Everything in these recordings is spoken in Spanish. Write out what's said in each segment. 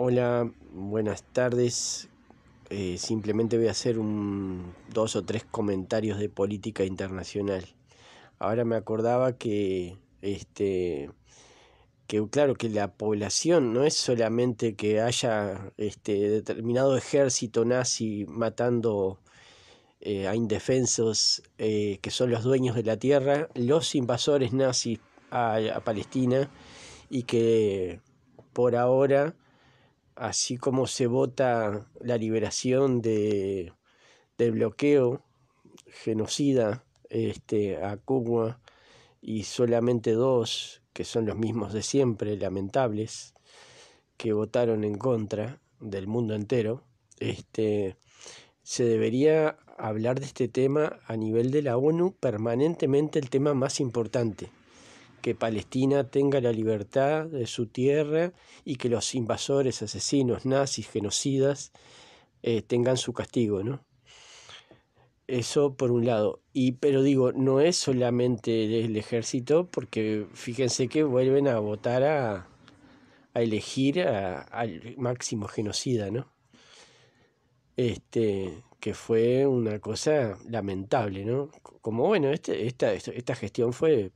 Hola, buenas tardes. Eh, simplemente voy a hacer un, dos o tres comentarios de política internacional. Ahora me acordaba que, este, que claro, que la población no es solamente que haya este, determinado ejército nazi matando eh, a indefensos eh, que son los dueños de la tierra, los invasores nazis a Palestina y que por ahora así como se vota la liberación de, del bloqueo genocida este, a Cuba y solamente dos, que son los mismos de siempre, lamentables, que votaron en contra del mundo entero, este, se debería hablar de este tema a nivel de la ONU permanentemente el tema más importante que Palestina tenga la libertad de su tierra y que los invasores, asesinos, nazis, genocidas eh, tengan su castigo, ¿no? Eso por un lado. Y pero digo, no es solamente del ejército, porque fíjense que vuelven a votar a, elegir al máximo genocida, ¿no? Este, que fue una cosa lamentable, ¿no? Como bueno, este, esta, esta gestión fue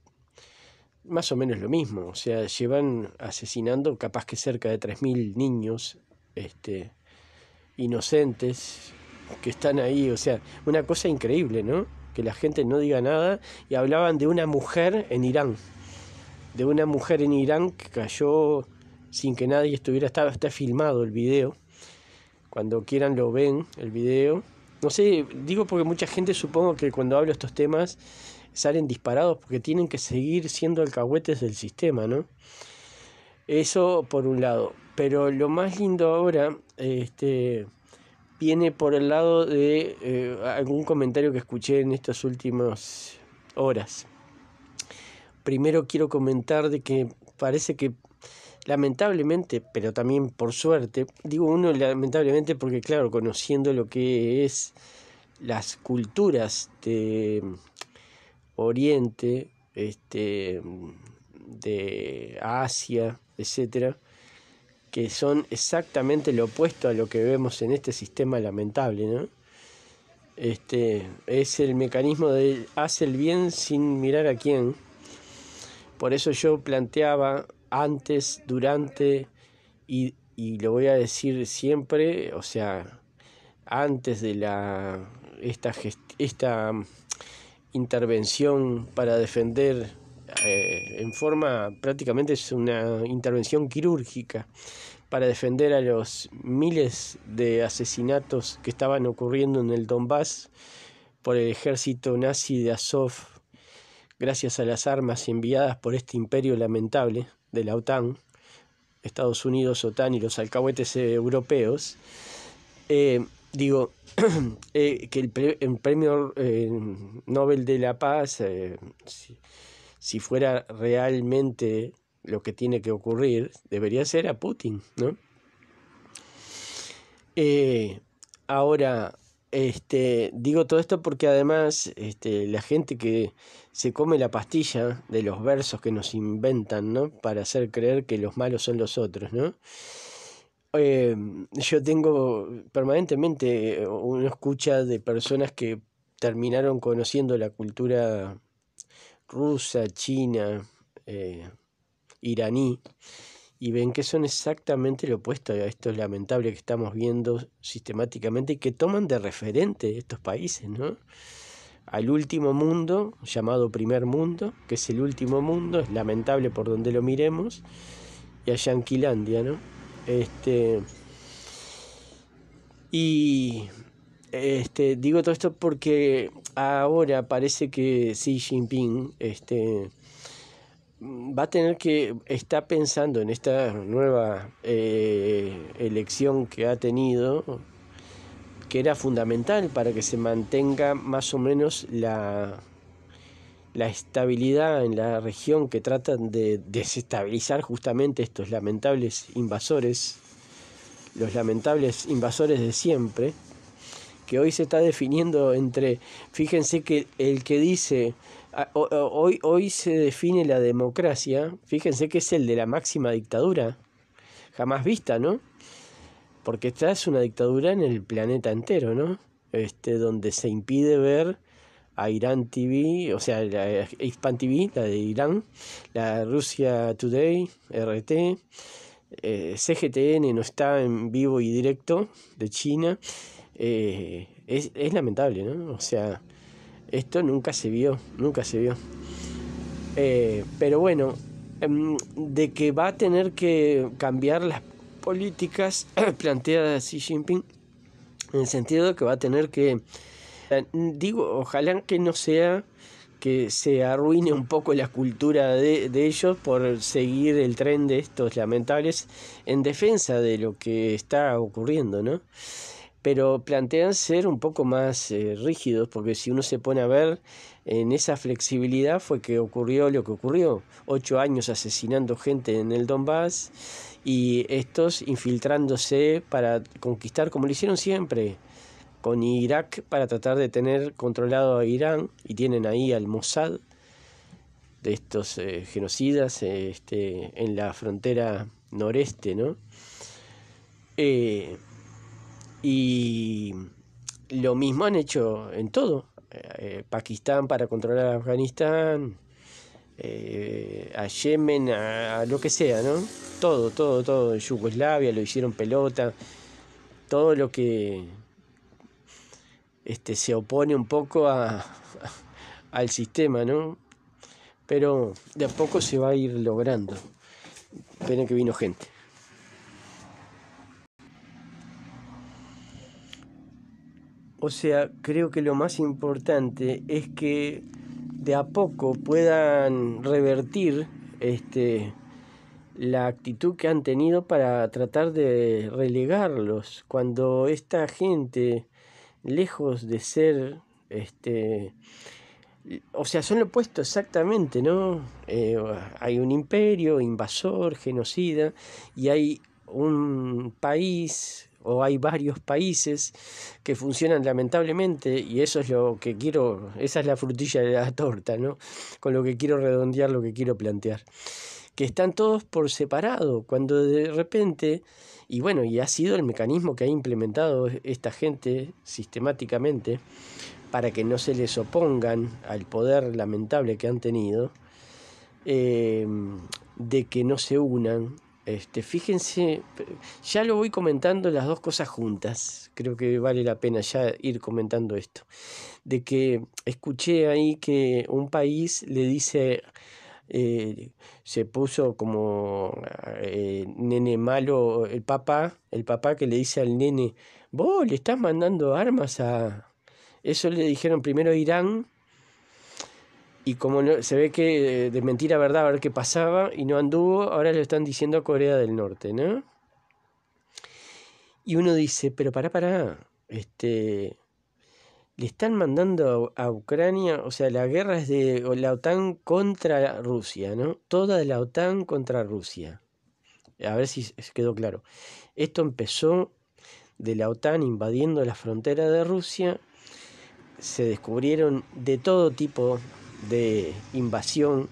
más o menos lo mismo. O sea, llevan asesinando capaz que cerca de 3.000 niños este, inocentes que están ahí. O sea, una cosa increíble, ¿no? Que la gente no diga nada. Y hablaban de una mujer en Irán. De una mujer en Irán que cayó sin que nadie estuviera. Está, está filmado el video. Cuando quieran lo ven, el video. No sé, digo porque mucha gente supongo que cuando hablo estos temas salen disparados porque tienen que seguir siendo alcahuetes del sistema, ¿no? Eso por un lado. Pero lo más lindo ahora este, viene por el lado de eh, algún comentario que escuché en estas últimas horas. Primero quiero comentar de que parece que lamentablemente, pero también por suerte, digo uno lamentablemente porque claro, conociendo lo que es las culturas de Oriente, este, de Asia, etcétera, que son exactamente lo opuesto a lo que vemos en este sistema lamentable, ¿no? Este es el mecanismo de hace el bien sin mirar a quién. Por eso yo planteaba antes, durante y, y lo voy a decir siempre, o sea, antes de la esta, esta intervención para defender eh, en forma prácticamente es una intervención quirúrgica para defender a los miles de asesinatos que estaban ocurriendo en el Donbass por el ejército nazi de Azov, gracias a las armas enviadas por este imperio lamentable de la OTAN, Estados Unidos, OTAN y los alcahuetes europeos. Eh, digo, eh, que el, premio eh, Nobel de la Paz, eh, si, fuera realmente lo que tiene que ocurrir, debería ser a Putin, ¿no? ahora, este, digo todo esto porque además este, la gente que se come la pastilla de los versos que nos inventan, ¿no? Para hacer creer que los malos son los otros, ¿no? eh, yo tengo permanentemente una escucha de personas que terminaron conociendo la cultura rusa, china, eh, iraní, y ven que son exactamente lo opuesto a esto lamentable que estamos viendo sistemáticamente y que toman de referente estos países, ¿no? Al último mundo, llamado primer mundo, que es el último mundo, es lamentable por donde lo miremos, y a Yanquilandia, ¿no? Este, y este, digo todo esto porque ahora parece que Xi Jinping este, va a tener que está pensando en esta nueva eh, elección que ha tenido que era fundamental para que se mantenga más o menos la la estabilidad en la región que tratan de desestabilizar justamente estos lamentables invasores, los lamentables invasores de siempre, que hoy se está definiendo entre, fíjense que el que dice, hoy, hoy se define la democracia, fíjense que es el de la máxima dictadura, jamás vista, ¿no? Porque esta es una dictadura en el planeta entero, ¿no? Este, donde se impide ver a Irán TV, o sea, la eh, Hispan TV, la de Irán, la Rusia Today, RT, eh, CGTN no está en vivo y directo de China. Eh, es, lamentable, ¿no? O sea, esto nunca se vio, nunca se vio. pero bueno, em, de que va a tener que cambiar las políticas planteadas Xi Jinping, en el sentido de que va a tener que digo, ojalá que no sea que se arruine un poco la cultura de, ellos por seguir el tren de estos lamentables en defensa de lo que está ocurriendo, ¿no? Pero plantean ser un poco más eh, rígidos, porque si uno se pone a ver en esa flexibilidad fue que ocurrió lo que ocurrió, ocho años asesinando gente en el Donbass y estos infiltrándose para conquistar como lo hicieron siempre con Irak para tratar de tener controlado a Irán y tienen ahí al Mossad de estos eh, genocidas eh, este, en la frontera noreste, ¿no? Eh, y lo mismo han hecho en todo. Pakistán para controlar a Afganistán, a Yemen, a, a, lo que sea, ¿no? Todo, todo, todo. En Yugoslavia lo hicieron pelota. Todo lo que este, se opone un poco al sistema, ¿no? Pero de a poco se va a ir logrando. Pena que vino gente. O sea, creo que lo más importante es que de a poco puedan revertir este, la actitud que han tenido para tratar de relegarlos. Cuando esta gente lejos de ser, este, o sea, son lo opuesto exactamente, ¿no? Eh, hay un imperio, invasor, genocida, y hay un país o hay varios países que funcionan lamentablemente y eso es lo que quiero, esa es la frutilla de la torta, ¿no? Con lo que quiero redondear, lo que quiero plantear que están todos por separado, cuando de repente, y bueno, y ha sido el mecanismo que ha implementado esta gente sistemáticamente para que no se les opongan al poder lamentable que han tenido, eh, de que no se unan. Este, fíjense, ya lo voy comentando las dos cosas juntas, creo que vale la pena ya ir comentando esto, de que escuché ahí que un país le dice eh, se puso como eh, nene malo el papá, el papá que le dice al nene, vos le estás mandando armas a... Eso le dijeron primero a Irán y como se ve que eh, de mentira verdad a ver qué pasaba y no anduvo, ahora lo están diciendo a Corea del Norte, ¿no? Y uno dice, pero pará, pará, este, le están mandando a Ucrania, o sea, la guerra es de la OTAN contra Rusia, ¿no? Toda la OTAN contra Rusia. A ver si quedó claro. Esto empezó de la OTAN invadiendo la frontera de Rusia. Se descubrieron de todo tipo de invasión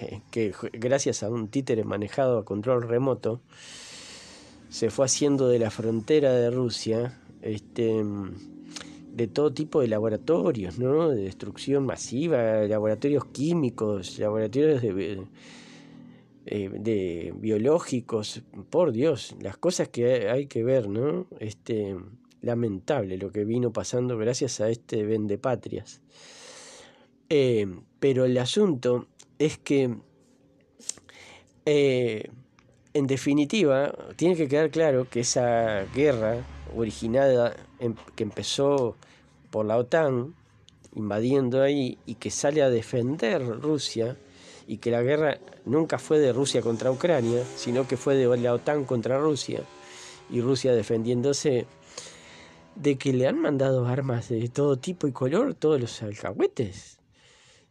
eh, que gracias a un títere manejado a control remoto se fue haciendo de la frontera de Rusia este de todo tipo de laboratorios, ¿no? De destrucción masiva, laboratorios químicos, laboratorios eh, de, biológicos, por Dios, las cosas que hay que ver, ¿no? Este, lamentable lo que vino pasando gracias a este vendepatrias. patrias. Eh, pero el asunto es que, eh, en definitiva, tiene que quedar claro que esa guerra originada, em, que empezó por la OTAN, invadiendo ahí, y que sale a defender Rusia, y que la guerra nunca fue de Rusia contra Ucrania, sino que fue de la OTAN contra Rusia, y Rusia defendiéndose, de que le han mandado armas de todo tipo y color, todos los alcahuetes,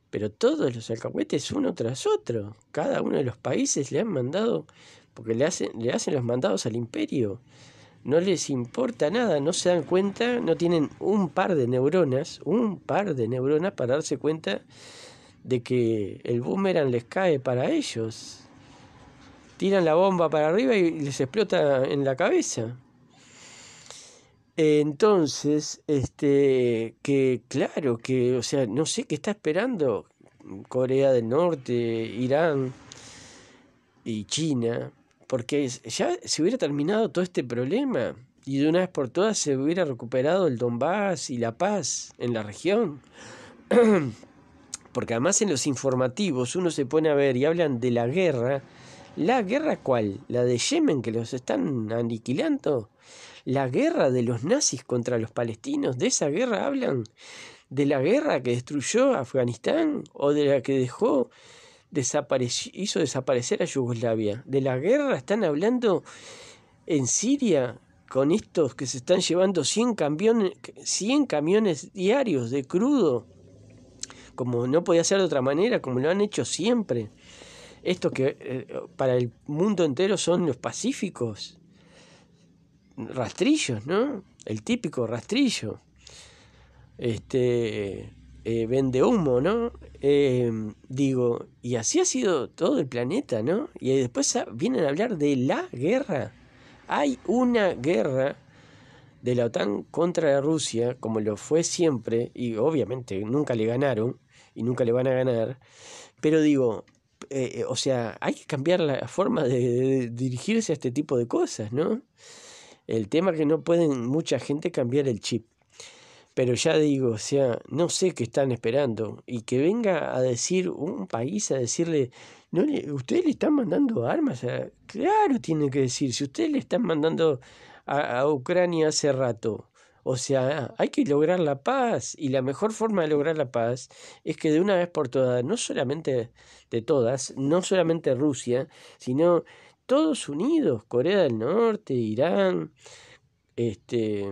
pero todos los alcahuetes uno tras otro, cada uno de los países le han mandado, porque le hacen, le hacen los mandados al imperio no les importa nada, no se dan cuenta, no tienen un par de neuronas, un par de neuronas para darse cuenta de que el boomerang les cae para ellos. Tiran la bomba para arriba y les explota en la cabeza. Entonces, este, que claro, que, o sea, no sé qué está esperando Corea del Norte, Irán y China porque ya se hubiera terminado todo este problema y de una vez por todas se hubiera recuperado el Donbass y la paz en la región. Porque además en los informativos uno se pone a ver y hablan de la guerra. ¿La guerra cuál? ¿La de Yemen que los están aniquilando? ¿La guerra de los nazis contra los palestinos? ¿De esa guerra hablan? ¿De la guerra que destruyó Afganistán o de la que dejó hizo desaparecer a Yugoslavia. De la guerra están hablando en Siria con estos que se están llevando 100 camiones, camiones diarios de crudo, como no podía ser de otra manera, como lo han hecho siempre. Estos que eh, para el mundo entero son los pacíficos, rastrillos, ¿no? El típico rastrillo. Este, eh, vende humo, ¿no? Eh, digo, y así ha sido todo el planeta, ¿no? Y después vienen a hablar de la guerra. Hay una guerra de la OTAN contra Rusia, como lo fue siempre, y obviamente nunca le ganaron y nunca le van a ganar, pero digo, eh, o sea, hay que cambiar la forma de, de dirigirse a este tipo de cosas, ¿no? El tema es que no pueden mucha gente cambiar el chip. Pero ya digo, o sea, no sé qué están esperando. Y que venga a decir un país, a decirle, no le, ustedes le están mandando armas. Claro, tiene que decir, si ustedes le están mandando a, a Ucrania hace rato, o sea, hay que lograr la paz y la mejor forma de lograr la paz es que de una vez por todas, no solamente de todas, no solamente Rusia, sino todos unidos, Corea del Norte, Irán, este,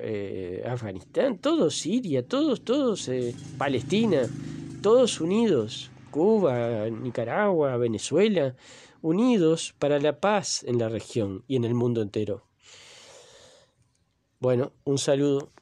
eh, Afganistán, todos Siria, todos, todos eh, Palestina, todos unidos, Cuba, Nicaragua, Venezuela, unidos para la paz en la región y en el mundo entero. Bueno, un saludo.